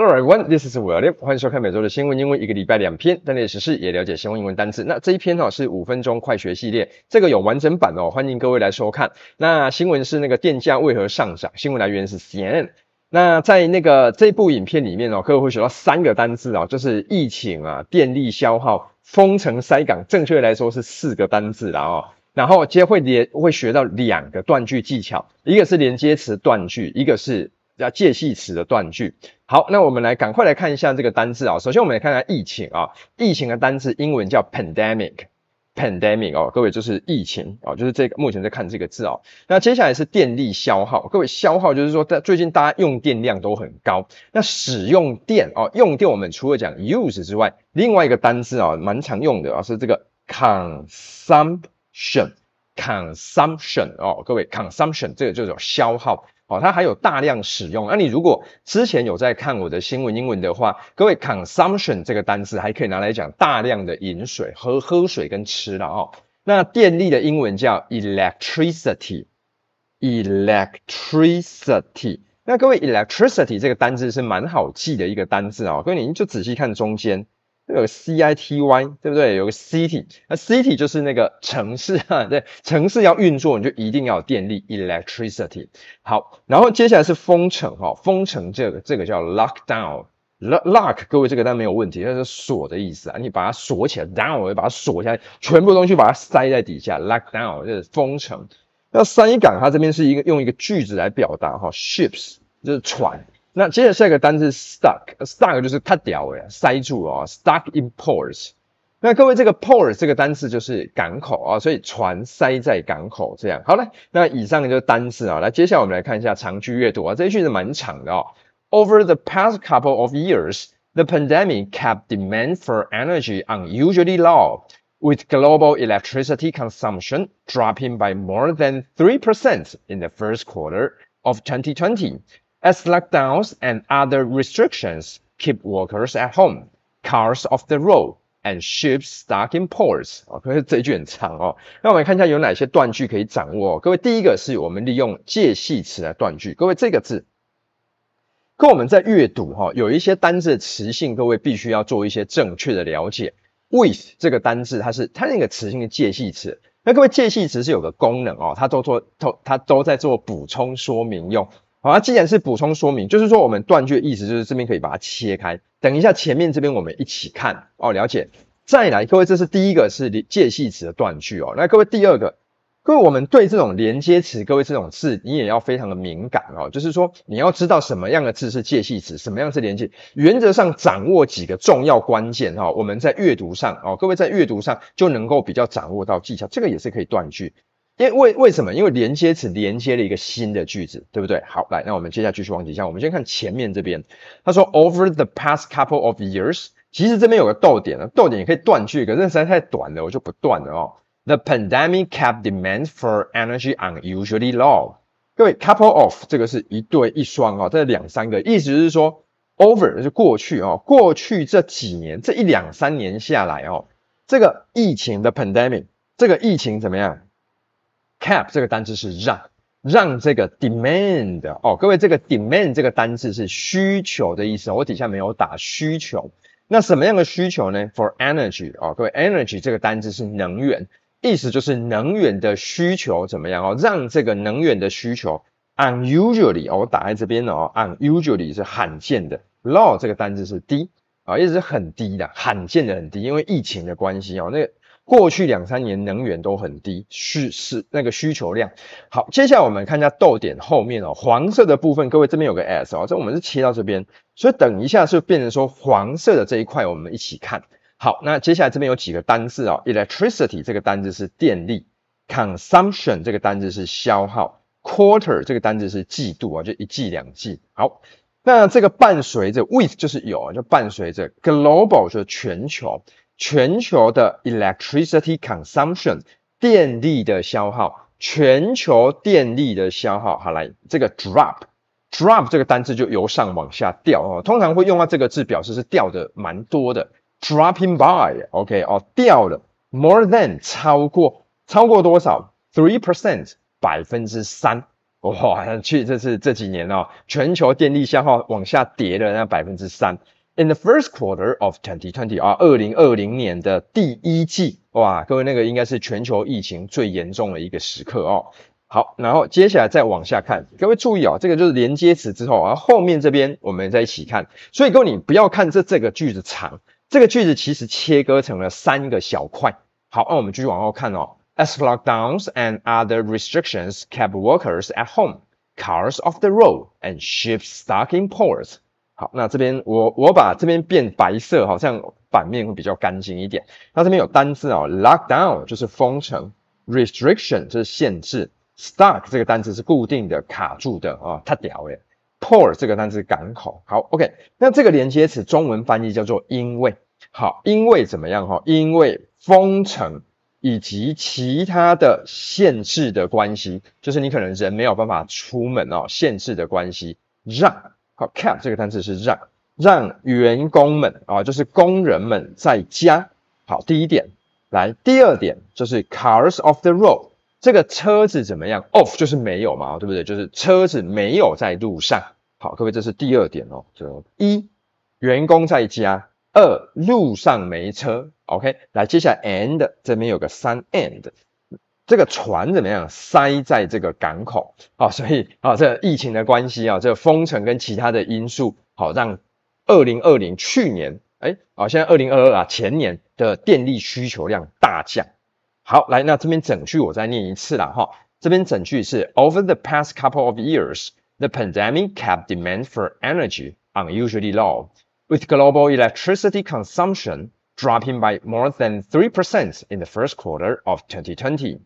Hello everyone, this is William. 欢迎收看每周的新闻英文，一个礼拜两篇，锻你时事也了解新闻英文单词。那这一篇哦、是五分钟快学系列，这个有完整版哦，欢迎各位来收看。那新闻是那个电价为何上涨，新闻来源是 CNN。那在那个这部影片里面哦，各位会学到三个单字哦，就是疫情啊、电力消耗、封城塞港。正确来说是四个单字啦哦。然后接会连会学到两个断句技巧，一个是连接词断句，一个是。叫介系词的断句。好，那我们来赶快来看一下这个单字啊。首先，我们来看一下疫情啊，疫情的单字英文叫 pandemic，pandemic 哦，各位就是疫情啊，就是这目前在看这个字啊。那接下来是电力消耗，各位消耗就是说在最近大家用电量都很高。那使用电啊，用电我们除了讲 use 之外，另外一个单字啊蛮常用的啊是这个 consumption，consumption 哦，各位 consumption 这个叫做消耗。哦，它还有大量使用。那你如果之前有在看我的新闻英文的话，各位，consumption 这个单字还可以拿来讲大量的饮水喝喝水跟吃的哦。那电力的英文叫 electricity，electricity。那各位，electricity 这个单字是蛮好记的一个单字哦，各位，你就仔细看中间。有个 C I T Y 对不对？有个 city，那 city 就是那个城市哈。对，城市要运作，你就一定要有电力 electricity。好，然后接下来是封城哈，封城这个这个叫 lockdown，lock 各位这个当然没有问题，它是锁的意思啊，你把它锁起来，down 就把它锁起来，全部东西把它塞在底下，lockdown 就是封城。那三一港它这边是一个用一个句子来表达哈，ships 就是船。那接着下一个单字 stuck，stuck 就是它屌哎，塞住哦，stuck in ports。那各位，这个 port 这个单词就是港口啊，所以船塞在港口这样。好了，那以上就是单词啊。来，接下来我们来看一下长句阅读啊，这一句是蛮长的哦。Over the past couple of years, the pandemic kept demand for energy unusually low, with global electricity consumption dropping by more than three percent in the first quarter of 2020 As lockdowns and other restrictions keep workers at home, cars off the road, and ships stuck in ports. 好，这句很长哦。那我们看一下有哪些断句可以掌握。各位，第一个是我们利用介系词来断句。各位，这个字，跟我们在阅读哈，有一些单字词性，各位必须要做一些正确的了解。With 这个单字，它是它那个词性的介系词。那各位，介系词是有个功能哦，它都做都它都在做补充说明用。好，既然是补充说明，就是说我们断句的意思就是这边可以把它切开。等一下，前面这边我们一起看哦，了解。再来，各位，这是第一个是介系词的断句哦。那各位，第二个，各位我们对这种连接词，各位这种字，你也要非常的敏感哦。就是说，你要知道什么样的字是介系词，什么样是连接。原则上掌握几个重要关键哈，我们在阅读上哦，各位在阅读上就能够比较掌握到技巧。这个也是可以断句。因为为什么？因为连接词连接了一个新的句子，对不对？好，来，那我们接下来继续往底下。我们先看前面这边，他说，Over the past couple of years，其实这边有个逗点了，逗点也可以断句，可是时间太短了，我就不断了哦。The pandemic kept demand for energy unusually low。各位，couple of 这个是一对一双啊，这两三个，意思是说，over 是过去哦，过去这几年，这一两三年下来哦，这个疫情的 pandemic，这个疫情怎么样？Cap 这个单字是让，让这个 demand 哦，各位这个 demand 这个单字是需求的意思，我底下没有打需求。那什么样的需求呢？For energy 哦，各位 energy 这个单字是能源，意思就是能源的需求怎么样哦？让这个能源的需求 unusually 哦，我打在这边哦，unusually 是罕见的。Low 这个单字是低啊，一直是很低的，罕见的很低，因为疫情的关系哦，那个。过去两三年能源都很低，需是那个需求量。好，接下来我们看一下豆点后面哦，黄色的部分，各位这边有个 S 哦，这我们是切到这边，所以等一下是变成说黄色的这一块，我们一起看好。那接下来这边有几个单字哦 e l e c t r i c i t y 这个单字是电力，consumption 这个单字是消耗，quarter 这个单字是季度啊，就一季两季。好，那这个伴随着 with 就是有，就伴随着 global 就是全球。全球的 electricity consumption 电力的消耗，全球电力的消耗，好来，这个 drop drop 这个单字就由上往下掉哦，通常会用到这个字表示是掉的蛮多的，dropping by OK 哦，掉了 more than 超过超过多少 three percent 百分之三，哇，去这是这几年哦，全球电力消耗往下跌了那百分之三。In the first quarter of 2020啊，二零二零年的第一季，哇，各位那个应该是全球疫情最严重的一个时刻哦。好，然后接下来再往下看，各位注意哦，这个就是连接词之后啊，后面这边我们再一起看。所以各位你不要看这这个句子长，这个句子其实切割成了三个小块。好，那我们继续往后看哦。As lockdowns and other restrictions kept workers at home, cars off the road, and ships stuck in ports. 好，那这边我我把这边变白色，好像版面会比较干净一点。那这边有单字哦 l o c k d o w n 就是封城，restriction 就是限制，stuck 这个单词是固定的、卡住的啊，它屌耶。port 这个单词港口。好，OK，那这个连接词中文翻译叫做因为。好，因为怎么样哈？因为封城以及其他的限制的关系，就是你可能人没有办法出门哦，限制的关系让。好，cap 这个单词是让让员工们啊，就是工人们在家。好，第一点，来第二点就是 cars off the road，这个车子怎么样？off 就是没有嘛，对不对？就是车子没有在路上。好，各位这是第二点哦，就一员工在家，二路上没车。OK，来接下来 and 这边有个三 and。这个船怎么样塞在这个港口啊？所以啊，这疫情的关系啊，这封城跟其他的因素，好让二零二零去年，哎啊，现在二零二二啊前年的电力需求量大降。好，来，那这边整句我再念一次啦，哈，这边整句是：Over the past couple of years, the pandemic kept demand for energy unusually low, with global electricity consumption dropping by more than three percent in the first quarter of 2020.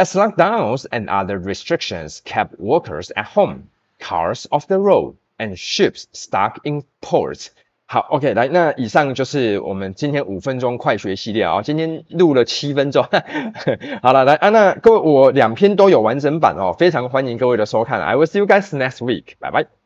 As lockdowns and other restrictions kept workers at home, cars off the road, and ships stuck in ports. 好，OK，来，那以上就是我们今天五分钟快学系列啊、哦。今天录了七分钟，好了，来啊，那各位，我两篇都有完整版哦，非常欢迎各位的收看。I will see you guys next week，拜拜。